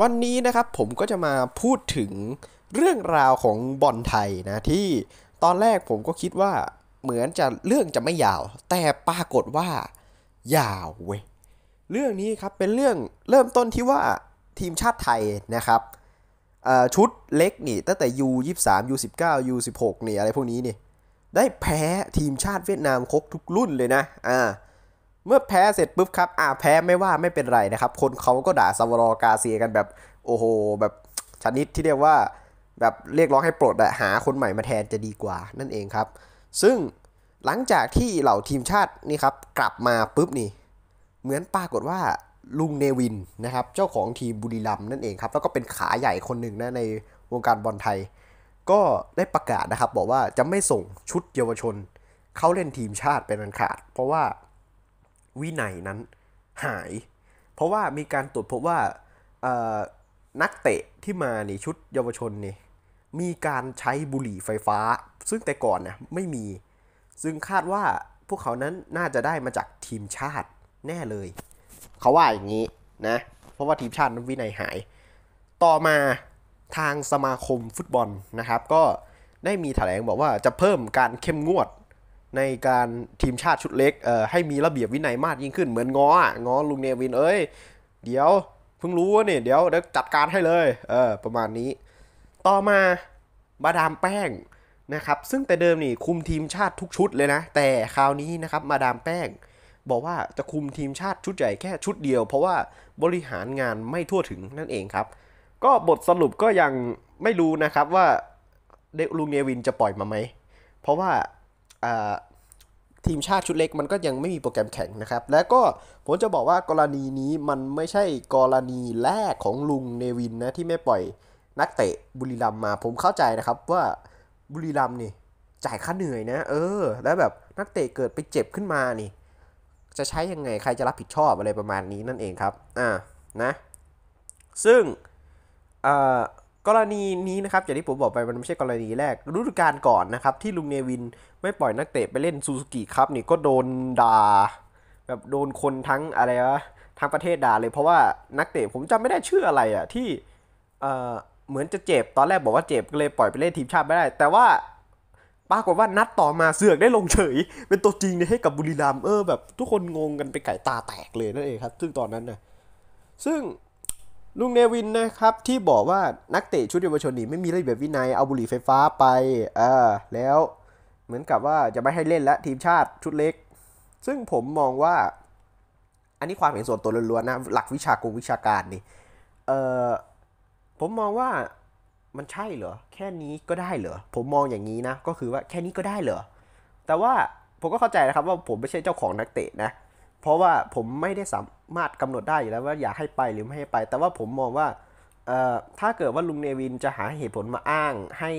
วันนี้นะครับผมก็จะมาพูดถึงเรื่องราวของบอลไทยนะ ที่ตอนแรกผมก็คิดว่าเหมือนจะเรื่องจะไม่ยาวแต่ปรากฏว่า ยาวเว้ยเรื่องนี้ครับเป็นเรื่องเริ่มต้นที่ว่าทีมชาติไทยนะครับชุดเล็กนี่ตั้งแต่ U23 U19 U16 นี่อะไรพวกนี้นี่ ได้แพ้ทีมชาติเวียดนามครบทุกรุ่นเลยนะอ่าเมื่อแพ้เสร็จปุ๊บครับอ่าแพ้ไม่ว่าไม่เป็นไรนะครับ คนเขาก็ด่าซาวรอกาเซียกันแบบโอ้โหแบบชนิดที่เรียกว่าแบบเรียกร้องให้ปลดหาคนใหม่มาแทนจะดีกว่านั่นเองครับ ซึ่งหลังจากที่เหล่าทีมชาตินี่ครับกลับมาปุ๊บนี่ เหมือนปรากฏว่าลุงเนวินนะครับเจ้าของทีมบุรีรัมนั่นเองครับ แล้วก็เป็นขาใหญ่คนหนึ่งนะในวงการบอลไทย ก็ได้ประกาศนะครับ บอกว่าจะไม่ส่งชุดเยาวชนเข้าเล่นทีมชาติเป็นอันขาดเพราะว่าวินัยนั้นหาย เพราะว่ามีการตรวจพบว่านักเตะที่มาในชุดเยาวชนเนี่ยมีการใช้บุหรี่ไฟฟ้า ซึ่งแต่ก่อนนะไม่มีซึ่งคาดว่าพวกเขานั้นน่าจะได้มาจากทีมชาติแน่เลย เขาว่าอย่างนี้นะเพราะว่าทีมชาตินั้นวินัยหาย ต่อมาทางสมาคมฟุตบอลนะครับ ก็ได้มีแถลงบอกว่าจะเพิ่มการเข้มงวดในการทีมชาติชุดเล็กให้มีระเบียบวินัยมากยิ่งขึ้นเหมือนง้ออง้อลุงเนวินเอ้ยเดี๋ยวเพิ่งรู้ว่านี่เดี๋ยวเดี๋ยวจัดการให้เลยเออประมาณนี้ ต่อมาบาดามแป้งนะครับซึ่งแต่เดิมนี่คุมทีมชาติทุกชุดเลยนะ แต่คราวนี้นะครับมาดามแป้ง บอกว่าจะคุมทีมชาติชุดใหญ่แค่ชุดเดียวเพราะว่าบริหารงานไม่ทั่วถึงนั่นเองครับ ก็บทสรุปก็ยังไม่รู้นะครับว่าเดลุงเนวินจะปล่อยมาไหมเพราะว่าทีมชาติชุดเล็กมันก็ยังไม่มีโปรแกรมแข่งนะครับและก็ผมจะบอกว่ากรณีนี้มันไม่ใช่กรณีแรกของลุงเนวินนะที่ไม่ปล่อยนักเตะบุรีรัมมาผมเข้าใจนะครับว่าบุรีรัมนี่จ่ายค่าเหนื่อยนะเออแล้วแบบนักเตะเกิดไปเจ็บขึ้นมานี่ จะใช้ยังไงใครจะรับผิดชอบอะไรประมาณนี้นั่นเองครับอ่านะซึ่งอ่ากรณีนี้นะครับอย่างที่ผมบอกไปมันไม่ใช่กรณีแรกฤดูกาลก่อนนะครับ ที่ลุงเนวินไม่ปล่อยนักเตะไปเล่นซูซูกิครับนี่ก็โดนด่าแบบโดนคนทั้งอะไรวะทั้งประเทศด่าเลยเพราะว่านักเตะผมจำไม่ได้ชื่ออะไรอะ่ะที่เออเหมือนจะเจ็บตอนแรกบอกว่าเจ็บก็เลยปล่อยไปเล่นทีมชาติไม่ได้ แต่ว่าปรากฏว่านัดต่อมาเสือกได้ลงเฉย เป็นตัวจริงให้กับบุรีรัมเออแบบทุกคนงงกันไปไก่ตาแตกเลยนั่นเองครับซึ่งตอนนั้นนะซึ่งลุงเนวินนะครับที่บอกว่านักเตะชุดเยาวชนนี่ไม่มีระเบียบวินัยเอาบุหรี่ไฟฟ้าไปเออแล้วเหมือนกับว่าจะไม่ให้เล่นและทีมชาติชุดเล็ก ซึ่งผมมองว่า อันนี้ความเห็นส่วนตัวล้วนๆนะหลักวิชากรวิชาการนี่เออผมมองว่ามันใช่เหรอ แค่นี้ก็ได้เหรอ ผมมองอย่างนี้นะ ก็คือว่าแค่นี้ก็ได้เหรอ แต่ว่า ผมก็เข้าใจนะครับว่าผมไม่ใช่เจ้าของนักเตะนะเพราะว่าผมไม่ได้สามารถกำหนดได้อยู่แล้วว่าอยากให้ไปหรือไม่ให้ไป แต่ว่าผมมองว่าถ้าเกิดว่าลุงเนวินจะหาเหตุผลมาอ้างให้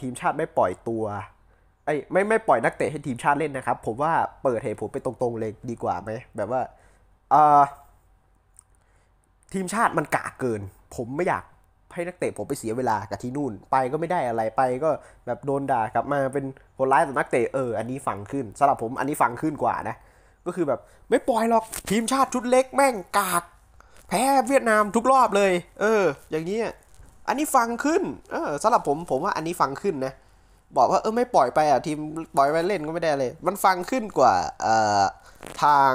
ทีมชาติไม่ปล่อยตัวไอ้ไม่ไม่ปล่อยนักเตะให้ทีมชาติเล่นนะครับ ผมว่าเปิดเหตุผลไปตรงๆเลยดีกว่าไหม แบบว่า ทีมชาติมันกะเกิน ผมไม่อยากให้นักเตะผมไปเสียเวลากับที่นู่น ไปก็ไม่ได้อะไร ไปก็แบบโดนด่ากลับ มาเป็นคนร้ายต่อนักเตะ เออ อันนี้ฟังขึ้นสำหรับผมอันนี้ฟังขึ้นกว่านะก็คือแบบไม่ปล่อยหรอกทีมชาติชุดเล็กแม่งกาก แพ้เวียดนามทุกรอบเลย เออ อย่างนี้อันนี้ฟังขึ้น เออสำหรับผมผมว่าอันนี้ฟังขึ้นนะบอกว่าเออไม่ปล่อยไปอ่ะทีมปล่อยไปเล่นก็ไม่ได้เลยมันฟังขึ้นกว่าเอ่อทาง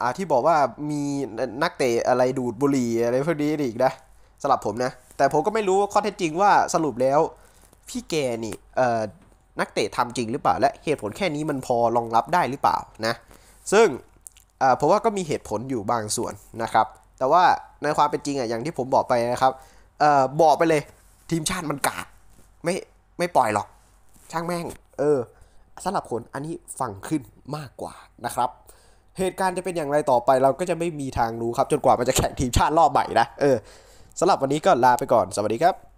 อ่าที่บอกว่ามีนักเตะอะไรดูดบุหรี่อะไรพวกนี้อีกนะสำหรับผมนะ แต่ผมก็ไม่รู้ว่าข้อเท็จจริงว่าสรุปแล้ว พี่แกนี่เอ่อนักเตะทำจริงหรือเปล่า และเหตุผลแค่นี้มันพอรองรับได้หรือเปล่านะซึ่งผมว่าก็มีเหตุผลอยู่บางส่วนนะครับ แต่ว่าในความเป็นจริงอ่ะอย่างที่ผมบอกไปนะครับอบอกไปเลย ทีมชาติมันกาดไม่ไม่ปล่อยหรอก ช่างแม่ง เออสำหรับคนอันนี้ฟังขึ้นมากกว่านะครับ เหตุการณ์จะเป็นอย่างไรต่อไปเราก็จะไม่มีทางรู้ครับจนกว่ามันจะแข่งทีมชาติรอบใหม่นะเออสำหรับวันนี้ก็ลาไปก่อนสวัสดีครับ